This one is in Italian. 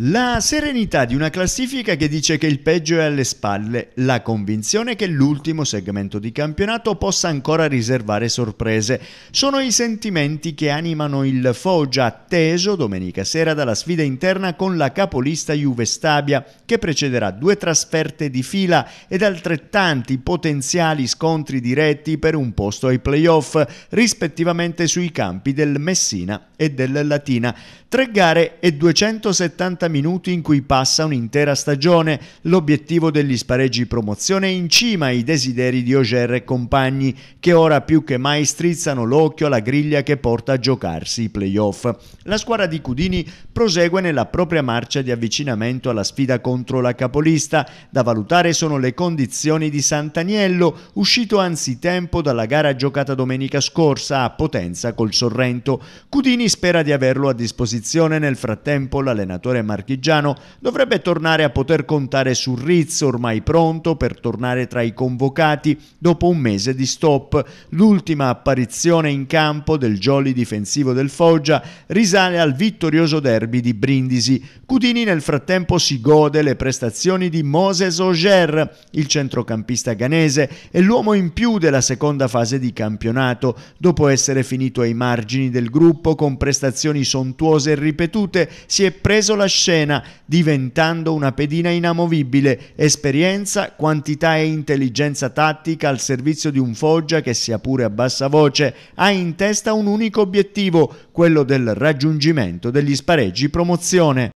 La serenità di una classifica che dice che il peggio è alle spalle, la convinzione che l'ultimo segmento di campionato possa ancora riservare sorprese, sono i sentimenti che animano il Foggia atteso domenica sera dalla sfida interna con la capolista Juve Stabia, che precederà due trasferte di fila ed altrettanti potenziali scontri diretti per un posto ai playoff, rispettivamente sui campi del Messina e del Latina. Tre gare e 270 60 minuti in cui passa un'intera stagione, l'obiettivo degli spareggi promozione in cima ai desideri di Oger e compagni, che ora più che mai strizzano l'occhio alla griglia che porta a giocarsi i playoff. La squadra di Cudini prosegue nella propria marcia di avvicinamento alla sfida contro la capolista. Da valutare sono le condizioni di Sant'Aniello, uscito anzitempo dalla gara giocata domenica scorsa a Potenza col Sorrento. Cudini spera di averlo a disposizione nel frattempo l'allenatore Matteo marchigiano dovrebbe tornare a poter contare su Rizzo ormai pronto per tornare tra i convocati dopo un mese di stop. L'ultima apparizione in campo del jolly difensivo del Foggia risale al vittorioso derby di Brindisi. Cudini nel frattempo si gode le prestazioni di Moses Auger, il centrocampista ghanese e l'uomo in più della seconda fase di campionato, dopo essere finito ai margini del gruppo con prestazioni sontuose e ripetute, si è preso la scelta scena, diventando una pedina inamovibile, esperienza, quantità e intelligenza tattica al servizio di un Foggia che, sia pure a bassa voce, ha in testa un unico obiettivo, quello del raggiungimento degli spareggi promozione.